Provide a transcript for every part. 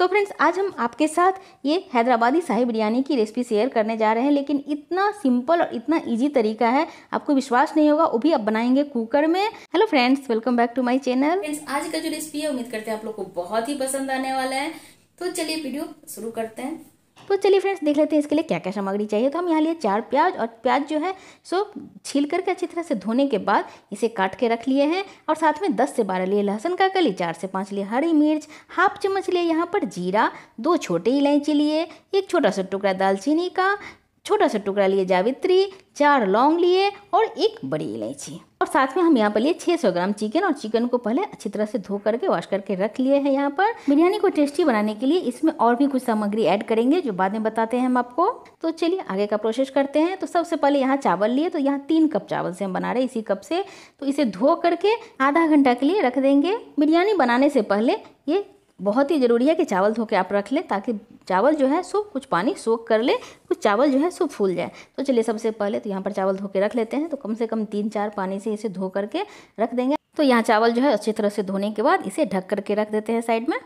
तो फ्रेंड्स आज हम आपके साथ ये हैदराबादी शाही बिरयानी की रेसिपी शेयर करने जा रहे हैं लेकिन इतना सिंपल और इतना इजी तरीका है आपको विश्वास नहीं होगा वो भी आप बनाएंगे कुकर में hello friends welcome back to my channel friends आज का जो रेसिपी है उम्मीद करते हैं आप लोग को बहुत ही पसंद आने वाला है तो चलिए वीडियो शुरू करते हैं तो चलिए फ्रेंड्स देख लेते हैं इसके लिए क्या क्या सामग्री चाहिए तो हम यहाँ लिए चार प्याज और प्याज जो है सो छील करके अच्छी तरह से धोने के बाद इसे काट के रख लिए हैं और साथ में दस से बारह लिए लहसुन का कली चार से पाँच लिए हरी मिर्च हाफ चम्मच लिए यहाँ पर जीरा दो छोटे इलायची लिए एक छोटा सा टुकड़ा दालचीनी का छोटा सा टुकड़ा लिए जावित्री चार लौंग लिए और एक बड़ी इलायची और साथ में हम यहाँ पर लिए 600 ग्राम चिकन और चिकन को पहले अच्छी तरह से धो करके वॉश करके रख लिए हैं यहाँ पर बिरयानी को टेस्टी बनाने के लिए इसमें और भी कुछ सामग्री ऐड करेंगे जो बाद में बताते हैं हम आपको तो चलिए आगे का प्रोसेस करते हैं तो सबसे पहले यहाँ चावल लिए तो यहाँ तीन कप चावल से हम बना रहे इसी कप से तो इसे धो करके आधा घंटा के लिए रख देंगे बिरयानी बनाने से पहले ये बहुत ही ज़रूरी है कि चावल धो के आप रख लें ताकि चावल जो है सो कुछ पानी सोख कर ले कुछ चावल जो है सो फूल जाए तो चलिए सबसे पहले तो यहाँ पर चावल धो के रख लेते हैं तो कम से कम तीन चार पानी से इसे धो करके रख देंगे तो यहाँ चावल जो है अच्छी तरह से धोने के बाद इसे ढक करके रख देते हैं साइड में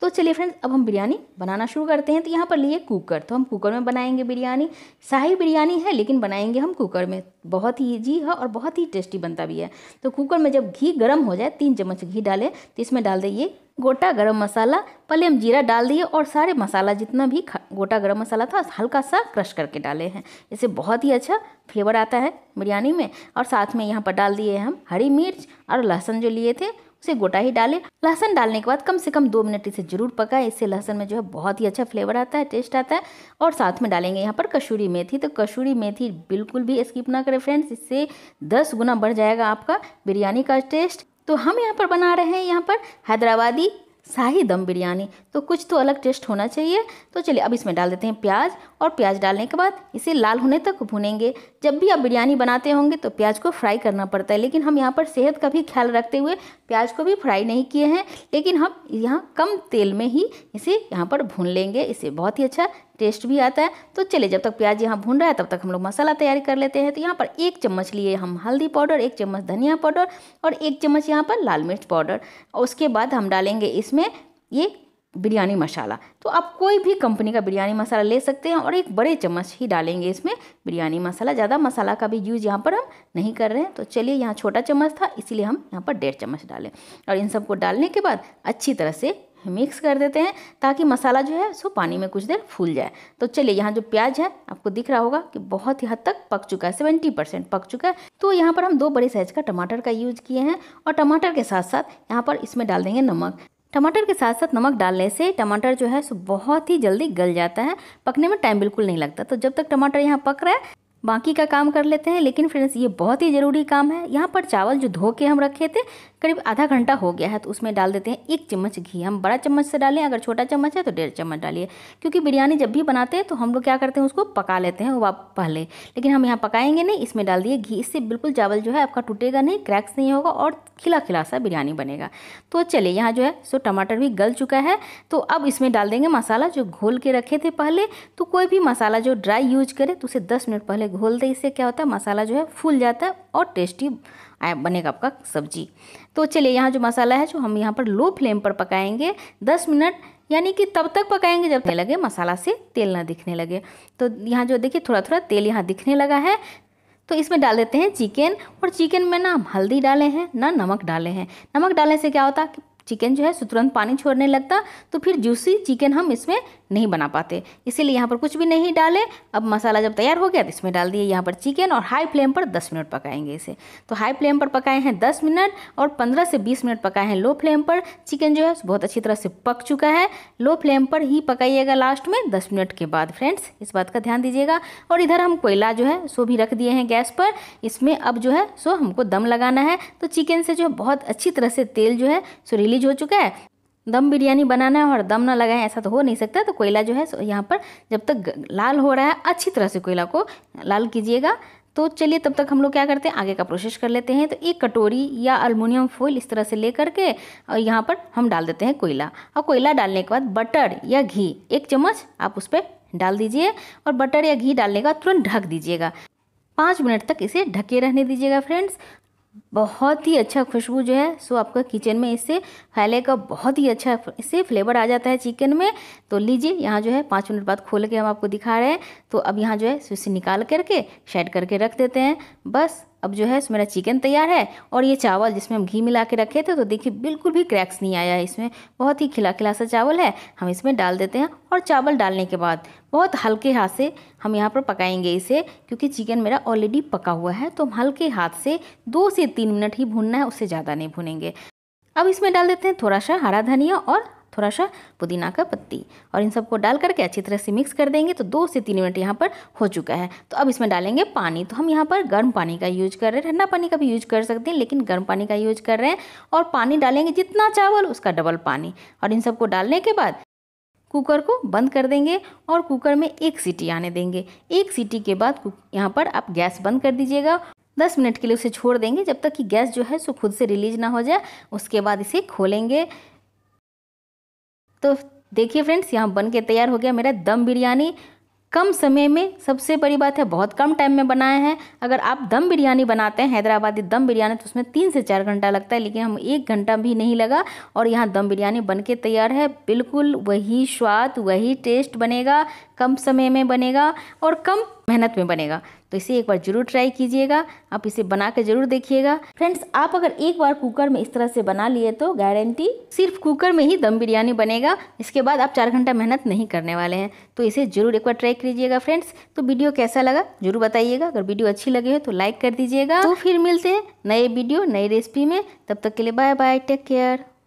तो चलिए फ्रेंड्स अब हम बिरयानी बनाना शुरू करते हैं तो यहाँ पर लिए कुकर तो हम कुकर में बनाएंगे बिरयानी शाही बिरयानी है लेकिन बनाएंगे हम कुकर में बहुत ही ईजी है और बहुत ही टेस्टी बनता भी है तो कुकर में जब घी गर्म हो जाए तीन चम्मच घी डालें तो इसमें डाल दिए गोटा गरम मसाला पहले हम जीरा डाल दिए और सारे मसाला जितना भी गोटा गरम मसाला था हल्का सा क्रश करके डाले हैं इससे बहुत ही अच्छा फ्लेवर आता है बिरयानी में और साथ में यहाँ पर डाल दिए हम हरी मिर्च और लहसुन जो लिए थे उसे गोटा ही डालें लहसन डालने के बाद कम से कम दो मिनट इसे जरूर पकाएं इससे लहसन में जो है बहुत ही अच्छा फ्लेवर आता है टेस्ट आता है और साथ में डालेंगे यहाँ पर कसूरी मेथी तो कसूरी मेथी बिल्कुल भी स्किप ना करें फ्रेंड्स इससे दस गुना बढ़ जाएगा आपका बिरयानी का टेस्ट तो हम यहाँ पर बना रहे हैं यहाँ पर हैदराबादी शाही दम बिरयानी तो कुछ तो अलग टेस्ट होना चाहिए तो चलिए अब इसमें डाल देते हैं प्याज और प्याज डालने के बाद इसे लाल होने तक भुनेंगे जब भी आप बिरयानी बनाते होंगे तो प्याज को फ्राई करना पड़ता है लेकिन हम यहाँ पर सेहत का भी ख्याल रखते हुए प्याज को भी फ्राई नहीं किए हैं लेकिन हम यहाँ कम तेल में ही इसे यहाँ पर भून लेंगे इसे बहुत ही अच्छा टेस्ट भी आता है तो चलिए जब तक प्याज यहाँ भून रहा है तब तक हम लोग मसाला तैयारी कर लेते हैं तो यहाँ पर एक चम्मच लिए हम हल्दी पाउडर एक चम्मच धनिया पाउडर और एक चम्मच यहाँ पर लाल मिर्च पाउडर उसके बाद हम डालेंगे इसमें ये बिरयानी मसाला तो आप कोई भी कंपनी का बिरयानी मसाला ले सकते हैं और एक बड़े चम्मच ही डालेंगे इसमें बिरयानी मसाला ज़्यादा मसाला का भी यूज़ यहाँ पर हम नहीं कर रहे हैं तो चलिए यहाँ छोटा चम्मच था इसीलिए हम यहाँ पर डेढ़ चम्मच डालें और इन सबको डालने के बाद अच्छी तरह से मिक्स कर देते हैं ताकि मसाला जो है सो पानी में कुछ देर फूल जाए तो चलिए यहाँ जो प्याज है आपको दिख रहा होगा कि बहुत ही हद तक पक चुका है सेवेंटी परसेंट पक चुका है तो यहाँ पर हम दो बड़े साइज का टमाटर का यूज किए हैं और टमाटर के साथ साथ यहाँ पर इसमें डाल देंगे नमक टमाटर के साथ साथ नमक डालने से टमाटर जो है सो बहुत ही जल्दी गल जाता है पकने में टाइम बिल्कुल नहीं लगता तो जब तक टमाटर यहाँ पक रहा है बाकी का काम कर लेते हैं लेकिन फ्रेंड्स ये बहुत ही ज़रूरी काम है यहाँ पर चावल जो धो के हम रखे थे करीब आधा घंटा हो गया है तो उसमें डाल देते हैं एक चम्मच घी हम बड़ा चम्मच से डालें अगर छोटा चम्मच है तो डेढ़ चम्मच डालिए क्योंकि बिरयानी जब भी बनाते हैं तो हम लोग क्या करते हैं उसको पका लेते हैं वह पहले लेकिन हम यहाँ पकाएंगे नहीं इसमें डाल दिए घी इससे बिल्कुल चावल जो है आपका टूटेगा नहीं क्रैक्स नहीं होगा और खिला खिला सा बिरयानी बनेगा तो चलिए यहाँ जो है सो टमाटर भी गल चुका है तो अब इसमें डाल देंगे मसाला जो घोल के रखे थे पहले तो कोई भी मसाला जो ड्राई यूज करे तो उसे दस मिनट पहले घोल दे इससे क्या होता है मसाला जो है फूल जाता है और टेस्टी बनेगा आपका सब्जी तो चलिए यहाँ जो मसाला है जो हम यहाँ पर लो फ्लेम पर पकाएंगे दस मिनट यानी कि तब तक पकाएंगे जब लगे मसाला से तेल ना दिखने लगे तो यहाँ जो देखिए थोड़ा थोड़ा तेल यहाँ दिखने लगा है तो इसमें डाल देते हैं चिकन और चिकन में ना हम हल्दी डाले हैं ना नमक डाले हैं नमक डालने से क्या होता है कि चिकन जो है तुरंत पानी छोड़ने लगता तो फिर जूसी चिकन हम इसमें नहीं बना पाते इसीलिए यहाँ पर कुछ भी नहीं डाले अब मसाला जब तैयार हो गया तो इसमें डाल दिए यहाँ पर चिकन और हाई फ्लेम पर दस मिनट पकाएंगे इसे तो हाई फ्लेम पर पकाए हैं दस मिनट और पंद्रह से बीस मिनट पकाए हैं लो फ्लेम पर चिकन जो है बहुत अच्छी तरह से पक चुका है लो फ्लेम पर ही पकाइएगा लास्ट में दस मिनट के बाद फ्रेंड्स इस बात का ध्यान दीजिएगा और इधर हम कोयला जो है सो भी रख दिए हैं गैस पर इसमें अब जो है सो हमको दम लगाना है तो चिकन से जो है बहुत अच्छी तरह से तेल जो है सो रिलीज रिलीज हो चुका है दम बिरयानी बनाना है और दम ना लगाएं ऐसा तो हो नहीं सकता तो कोयला जो है यहाँ पर जब तक लाल हो रहा है अच्छी तरह से कोयला को लाल कीजिएगा तो चलिए तब तक हम लोग क्या करते हैं आगे का प्रोसेस कर लेते हैं तो एक कटोरी या अलमुनियम फोइल इस तरह से ले करके और यहाँ पर हम डाल देते हैं कोयला और कोयला डालने के बाद बटर या घी एक चम्मच आप उस पर डाल दीजिए और बटर या घी डालने के बाद तुरंत ढक दीजिएगा पाँच मिनट तक इसे ढके रहने दीजिएगा फ्रेंड्स बहुत ही अच्छा खुशबू जो है सो आपका किचन में इससे फैलेगा बहुत ही अच्छा इससे फ्लेवर आ जाता है चिकन में तो लीजिए यहाँ जो है पाँच मिनट बाद खोल के हम आपको दिखा रहे हैं तो अब यहाँ जो है इसे निकाल करके शेड करके रख देते हैं बस अब जो है मेरा चिकन तैयार है और ये चावल जिसमें हम घी मिला के रखे थे तो देखिए बिल्कुल भी क्रैक्स नहीं आया है इसमें बहुत ही खिला खिला सा चावल है हम इसमें डाल देते हैं और चावल डालने के बाद बहुत हल्के हाथ से हम यहाँ पर पकाएंगे इसे क्योंकि चिकन मेरा ऑलरेडी पका हुआ है तो हम हल्के हाथ से दो से तीन मिनट ही भूनना है उससे ज़्यादा नहीं भूनेंगे अब इसमें डाल देते हैं थोड़ा सा हरा धनिया और थोड़ा सा पुदीना का पत्ती और इन सबको डाल करके अच्छी तरह से मिक्स कर देंगे तो दो से तीन मिनट यहाँ पर हो चुका है तो अब इसमें डालेंगे पानी तो हम यहाँ पर गर्म पानी का यूज कर रहे हैं ठंडा पानी का भी यूज कर सकते हैं लेकिन गर्म पानी का यूज कर रहे हैं और पानी डालेंगे जितना चावल उसका डबल पानी और इन सबको डालने के बाद कुकर को बंद कर देंगे और कुकर में एक सीटी आने देंगे एक सीटी के बाद यहाँ पर आप गैस बंद कर दीजिएगा दस मिनट के लिए उसे छोड़ देंगे जब तक कि गैस जो है सो खुद से रिलीज ना हो जाए उसके बाद इसे खोलेंगे तो देखिए फ्रेंड्स यहाँ बन के तैयार हो गया मेरा दम बिरयानी कम समय में सबसे बड़ी बात है बहुत कम टाइम में बनाया है अगर आप दम बिरयानी बनाते हैं हैदराबादी दम बिरयानी तो उसमें तीन से चार घंटा लगता है लेकिन हम एक घंटा भी नहीं लगा और यहाँ दम बिरयानी बन के तैयार है बिल्कुल वही स्वाद वही टेस्ट बनेगा कम समय में बनेगा और कम मेहनत में बनेगा तो इसे एक बार ज़रूर ट्राई कीजिएगा आप इसे बना कर ज़रूर देखिएगा फ्रेंड्स आप अगर एक बार कुकर में इस तरह से बना लिए तो गारंटी सिर्फ कुकर में ही दम बिरयानी बनेगा इसके बाद आप चार घंटा मेहनत नहीं करने वाले हैं तो इसे ज़रूर एक बार ट्राई कीजिएगा फ्रेंड्स तो वीडियो कैसा लगा जरूर बताइएगा अगर वीडियो अच्छी लगी हो तो लाइक कर दीजिएगा तो फिर मिलते हैं नए वीडियो नई रेसिपी में तब तक के लिए बाय बाय टेक केयर